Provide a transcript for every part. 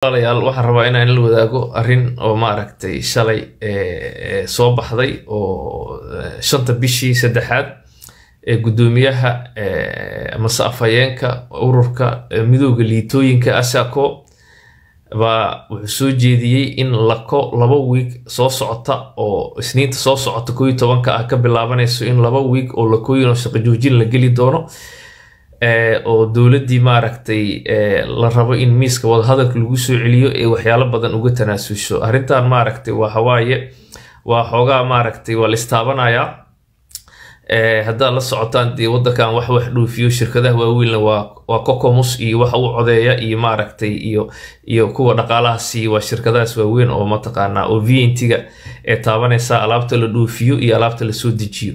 walaalayaal waxaan rabaa inaan la wadaago arin oo maaragtay shalay eh, eh, soo baxday oo eh, shanta bishii saddexaad ee guddoomiyaha mase afhayeenka ururka midooda liitooyinka asaco baa wuxuu soo jeediyey in lako laba wiig soo socota oo isniinta soo socota kooiyo tobanka ah ka bilaabanayso in laba wiig oo lakooyin oo shaqo joojin la geli doono oo dowladdii maaragtay la rabo in miiska wadahadalka lagu soo celiyo ee waxyaalo badan uga tanaasusho arrintan maaragtay waa hawaaye waa xoogaa maaragtay waa la istaabanayaa haddaad la socotaan dee waddankan wax wax dhuufiyo shirkadaha waaweynna waa waa kokomus iyo waxa u codeeya iyo maaragtay iyo iyo kuwa dhaqaalaha siiya waa shirkadahaas waaweyn oo mataqaanaa oo v n t-ga ee taabanaysa alaabta la dhuufiyo iyo alaabta lasoo dejiyo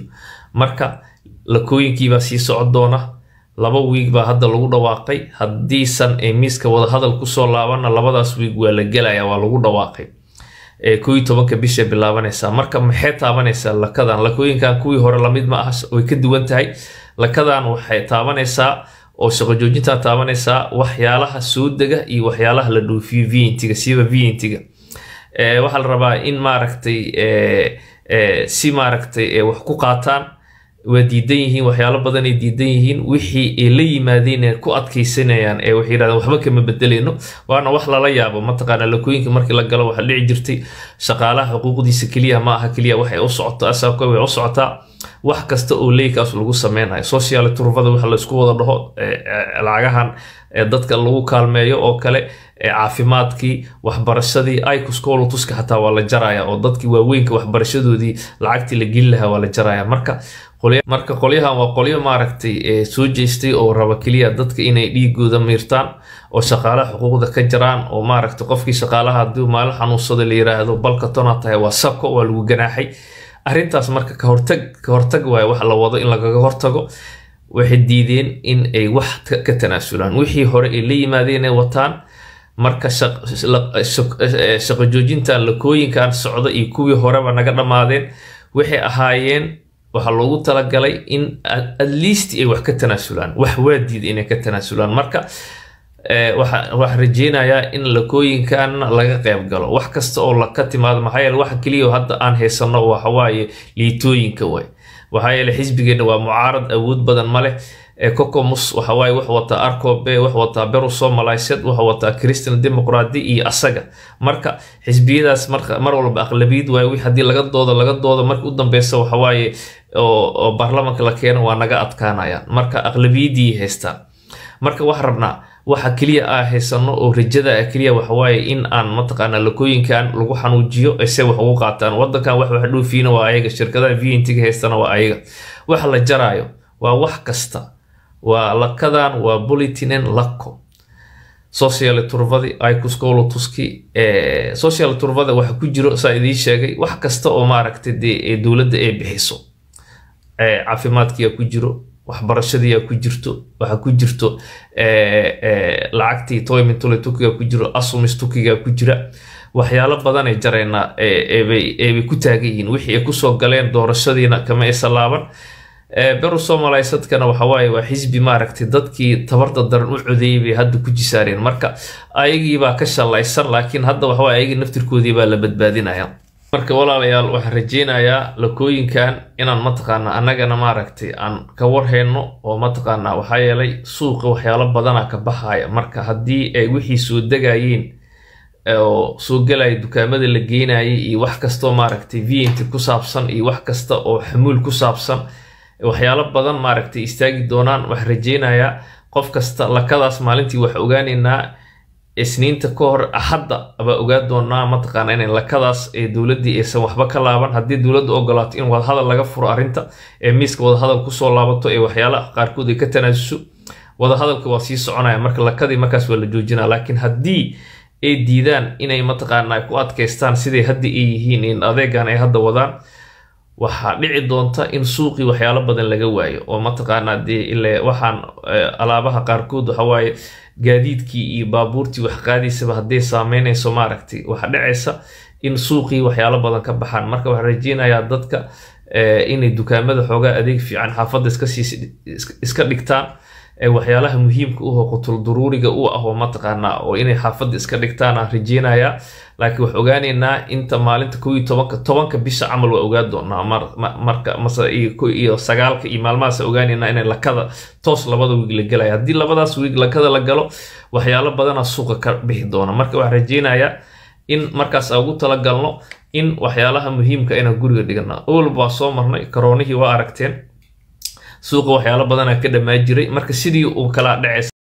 marka lakooyinkiibaa sii socon doona laba wiig baa hadda lagu dhawaaqay haddiisan miiska wadahadal kusoo laabanna labadaas wiig waa la gelaya waa lagu dhawaaqay ko tobanka bisha bilaabanaysa marka maxay taabanaysaa lakadan lakooyinkan kuwii hore lamid ma ah way ka duwan tahay lakadan waxay taabanaysaa oo shaqo joojintaa taabanaysaa waxyaalaha soo dega iyo waxyaalaha la dhoofiyo vntga siiba vntga waxaa la rabaa in maaragtay si maaragtay wax ku qaataan waa diidan yihiin waxyaalo badanay diidan yihiin wixii ay la yimaadeen ay ku adkaysanayaan ee waxay yidhahdeen waxba kama bedeleyno waana wax lala yaabo mataqaanaa lakooyinka markii la galo waxaa dhici jirtay shaqaalaha xuquuqdiisa keliya ma aha keliya waxay u socoto asaabka way u socotaa wax kasta oo leykaas lagu sameynayo social turfada waxa laysku wada dhaho lacagahan dadka lagu kaalmeeyo oo kale caafimaadkii waxbarashadii icoscholotuska xataa waa la jaraya oo dadkii waaweynka waxbarashadoodii lacagtii la geli lahaa waa la jaraya marka marka qolyahan waa qolyo maaragtay eh, soo jeestay oo raba keliya dadka inay dhiigooda miirtaan oo shaqaala xuquuqda ka jiraan oo maaragtay qofkii shaqaalaha haddii maalin xanuunsada la yiraahdo balka tona tahay waa sabka waa lagu ganaaxay arrintaas marka kahortag kahortag waaye wax la wado in lagaga hortago waxay diideen in ay wax ka tanaasulaan wixii hore ay la yimaadeen ay wataan marka eh, shaqo joojinta lakooyinkan socda iyo kuwii horeba naga dhammaadeen waxay ahaayeen waxaa loogu talagalay in at least ay wax ka tanaasulaan wax waa diida inay ka tanaasulaan marka eh, waxaan rajeynayaa in lakooyinkaana laga qayb galo wax kasta oo laka timaado maxaa yeele wax keliya hadda aan haysano waxawaaye liitooyinka way waxaa yeele xisbigeena waa mucaarad awood badan ma leh ecocomus waxawaaye wuxuu wataa arcobe wuxuu wataa beru somalised wuxuu wataa christian democrati iyo asaga marka xisbiyadaas mar walba aqlabiyad waay wi haddii laga doodo laga doodo marka u dambeysa waxawaaye oo baarlamanka la keeno waa naga adkaanayaan marka aqlabiyaddii haystaan marka waxaa rabnaa waxa keliya a haysano oo rajada keliya waxawaaye in aan mataqaana lakooyinkan lagu xanuujiyo ise wax ugu qaataan wadankan wax wax dhoofiina waa ayaga shirkadaha v n t ga haystana waa ayaga waxa la jaraayo waa wax kasta waa lakadan waa bulitinen lako social turvadii icuscholotuski eh, social turvada waxa ku jiro saa idiin sheegay wax kasta oo maaragta dee dowladda ay bixiso eh, caafimaadkiyaa ku jiro waxbarashadiyaa ku jirto waxa ku jirto eh, lacagtii toymintule tukiga ku jiro asumis tukiga ku jira waxyaalo badanay jareynaa eebay ku taagan yihiin wixii ay kusoo galeen doorashadiina kama aysa laaban berusomalisadkana waxawaaye waa xisbi maaragtay dadkii tabarda daran u codeeyey bay hadda ku jisaareen marka ayagiibaa ka shallaysan laakiin hadda waxawaaye ayagii naftirkoodii baa la badbaadinaya marka walaalayaal waxaan rajeynayaa lakooyinkan inaan mataqaanaa annagana maaragtay aan ka warhayno oo mataqaanaa waxaa yeelay suuqa waxyaalo badana ka baxaya marka haddii ay wixii soo degayeen oo soo galaya dukaamada la geynayay iyo wax kastoo maaragtay v nt ku saabsan iyo wax kasta oo xamuul ku saabsan waxyaalo badan maaragtay istaagi doonaan wax rajeynayaa qof kasta lakadaas maalintii wax ogaanaynaa isniinta ka hor hadda baa ogaa doonaa mataqaana ina lakadaas ee dowladii aysan waxba ka laaban haddii dowladda ogolaato in wadahadal laga furo arinta ee miiska wadahadal kusoo laabato ee waxyaalaha qaarkood ay ka tanaasuso wadahadalka waa sii soconaya marka lakadii markaas waa la joojina laakiin haddii ay diidaan inay mataqaana ku adkaystaan siday hadda ay yihiin in adeegan ay hadda wadaan waxaa dhici doonta in suuqii waxyaalo badan laga waayo oo mataqaanaa dee ile waxaan eh, alaabaha qaarkood waxa waaye gaadiidkii iyo baabuurtii wax qaadaysaba hadday saameynayso maaragtay waxaa dhacaysa in suuqii waxyaalo badan ka baxaan marka waxaan rajeynayaa dadka eh, inay dukaamada xoogaa adeeg fiican xaafadda iska dhigtaan waxyaalaha muhiimka uho ah, qutul duruuriga u ah oo mataqaanaa oo inay xaafadda iska dhigtaan aan ah, rajeynayaa laakiin waxaan ogaaneynaa inta maalinta ko tobanka tobanka bisha camal waa ogaan doonaa marka mase iyo sagaalka iyo maalmahaas ogaaneynaa ina lakada toos labada wiig la gelaya haddii labadaas wiig lakada la galo waxyaalo badana suuqa ka bixi doona marka waxaan rajeynayaa in markaas ugu talagalno in waxyaalaha muhiimka ah inaan guriga dhigana olb waa soo marnay karoonihii waa aragteen suuqa waxyaalo badanaa ka dhammaa jiray marka sidii uu kalaa dhacay